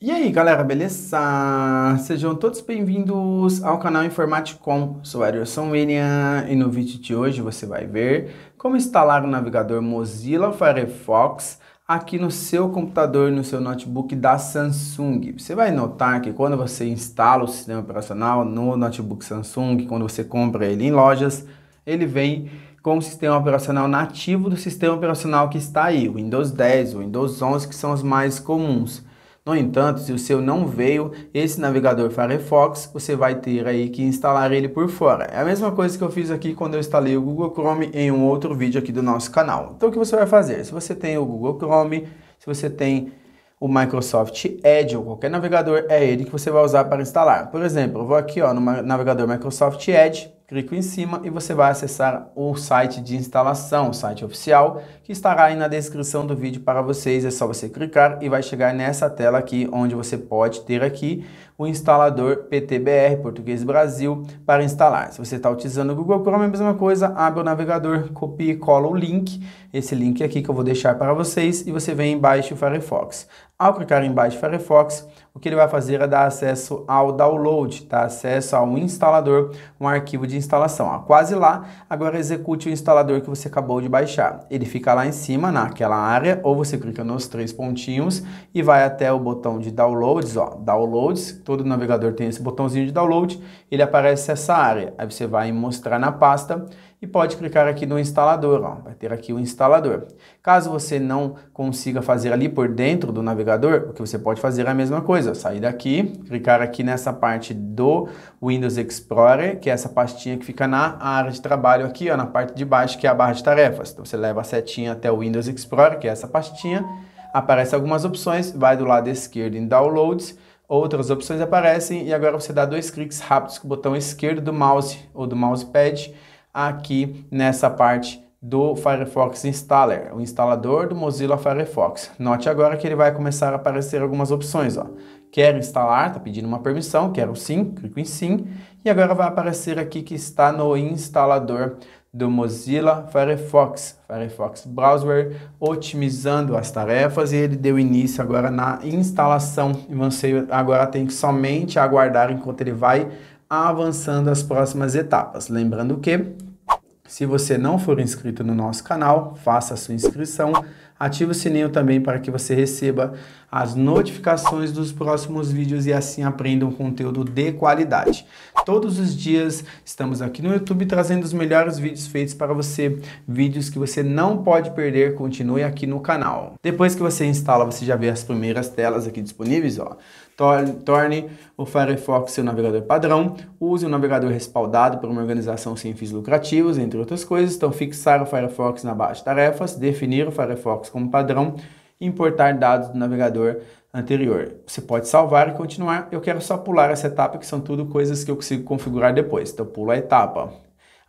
E aí galera, beleza? Sejam todos bem-vindos ao canal Informaticom, sou Ederson William e no vídeo de hoje você vai ver como instalar o navegador Mozilla Firefox aqui no seu computador, no seu notebook da Samsung. Você vai notar que quando você instala o sistema operacional no notebook Samsung, quando você compra ele em lojas, ele vem com o sistema operacional nativo do sistema operacional que está aí, o Windows 10, o Windows 11, que são os mais comuns. No entanto, se o seu não veio, esse navegador Firefox, você vai ter aí que instalar ele por fora. É a mesma coisa que eu fiz aqui quando eu instalei o Google Chrome em um outro vídeo aqui do nosso canal. Então o que você vai fazer? Se você tem o Google Chrome, se você tem o Microsoft Edge ou qualquer navegador, é ele que você vai usar para instalar. Por exemplo, eu vou aqui ó, no navegador Microsoft Edge, clico em cima e você vai acessar o site de instalação, o site oficial, que estará aí na descrição do vídeo para vocês. É só você clicar e vai chegar nessa tela aqui, onde você pode ter aqui o instalador PTBR, Português Brasil, para instalar. Se você está utilizando o Google Chrome, é a mesma coisa, abre o navegador, copia e cola o link, esse link aqui que eu vou deixar para vocês, e você vem embaixo do Firefox. Ao clicar embaixo Firefox, o que ele vai fazer é dar acesso ao download, tá? acesso ao instalador, um arquivo de instalação. Ó, ah, quase lá, agora execute o instalador que você acabou de baixar. Ele fica lá em cima, naquela área, ou você clica nos três pontinhos e vai até o botão de downloads, ó, downloads, todo navegador tem esse botãozinho de download, ele aparece essa área. Aí você vai mostrar na pasta e pode clicar aqui no instalador, ó, vai ter aqui o instalador. Caso você não consiga fazer ali por dentro do navegador, o que você pode fazer é a mesma coisa, sair daqui, clicar aqui nessa parte do Windows Explorer, que é essa pastinha que fica na área de trabalho aqui, ó, na parte de baixo, que é a barra de tarefas. Então você leva a setinha até o Windows Explorer, que é essa pastinha, aparece algumas opções, vai do lado esquerdo em Downloads, outras opções aparecem e agora você dá dois cliques rápidos com o botão esquerdo do mouse ou do mousepad aqui nessa parte do Firefox Installer, o instalador do Mozilla Firefox. Note agora que ele vai começar a aparecer algumas opções. Ó. Quero instalar, está pedindo uma permissão, quero sim, clico em sim. E agora vai aparecer aqui que está no instalador do Mozilla Firefox, Firefox Browser, otimizando as tarefas e ele deu início agora na instalação. E você agora tem que somente aguardar enquanto ele vai avançando as próximas etapas. Lembrando que se você não for inscrito no nosso canal, faça a sua inscrição, ative o sininho também para que você receba as notificações dos próximos vídeos e assim aprenda um conteúdo de qualidade. Todos os dias estamos aqui no YouTube trazendo os melhores vídeos feitos para você, vídeos que você não pode perder, continue aqui no canal. Depois que você instala, você já vê as primeiras telas aqui disponíveis, ó. Torne o Firefox seu navegador padrão, use o um navegador respaldado por uma organização sem fins lucrativos, entre outras coisas. Então, fixar o Firefox na base de tarefas, definir o Firefox como padrão, importar dados do navegador anterior. Você pode salvar e continuar. Eu quero só pular essa etapa, que são tudo coisas que eu consigo configurar depois. Então, pulo a etapa.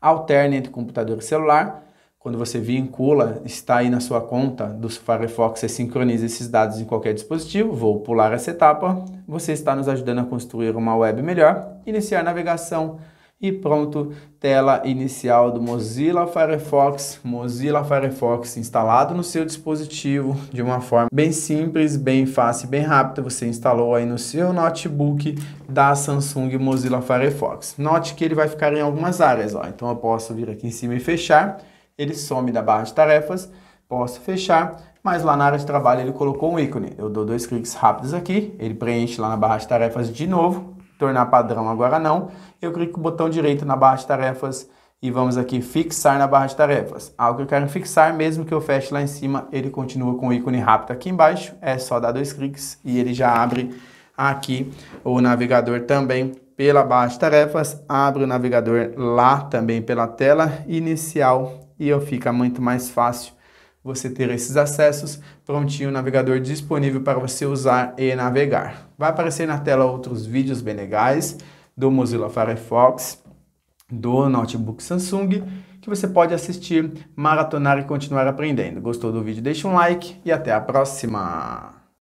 Alterne entre computador e celular. Quando você vincula, está aí na sua conta do Firefox, você sincroniza esses dados em qualquer dispositivo. Vou pular essa etapa. Você está nos ajudando a construir uma web melhor. Iniciar navegação e pronto, tela inicial do Mozilla Firefox, Mozilla Firefox instalado no seu dispositivo de uma forma bem simples, bem fácil, bem rápida. Você instalou aí no seu notebook da Samsung Mozilla Firefox. Note que ele vai ficar em algumas áreas, ó. Então eu posso vir aqui em cima e fechar, ele some da barra de tarefas, posso fechar, mas lá na área de trabalho ele colocou um ícone. Eu dou dois cliques rápidos aqui, ele preenche lá na barra de tarefas de novo, tornar padrão agora não, eu clico o botão direito na barra de tarefas e vamos aqui fixar na barra de tarefas. Algo que eu quero fixar, mesmo que eu feche lá em cima, ele continua com o ícone rápido aqui embaixo, é só dar dois cliques e ele já abre aqui o navegador também pela barra de tarefas, abre o navegador lá também pela tela inicial e eu fica muito mais fácil você ter esses acessos, prontinho o navegador disponível para você usar e navegar. Vai aparecer na tela outros vídeos bem legais do Mozilla Firefox, do notebook Samsung, que você pode assistir, maratonar e continuar aprendendo. Gostou do vídeo? Deixa um like e até a próxima!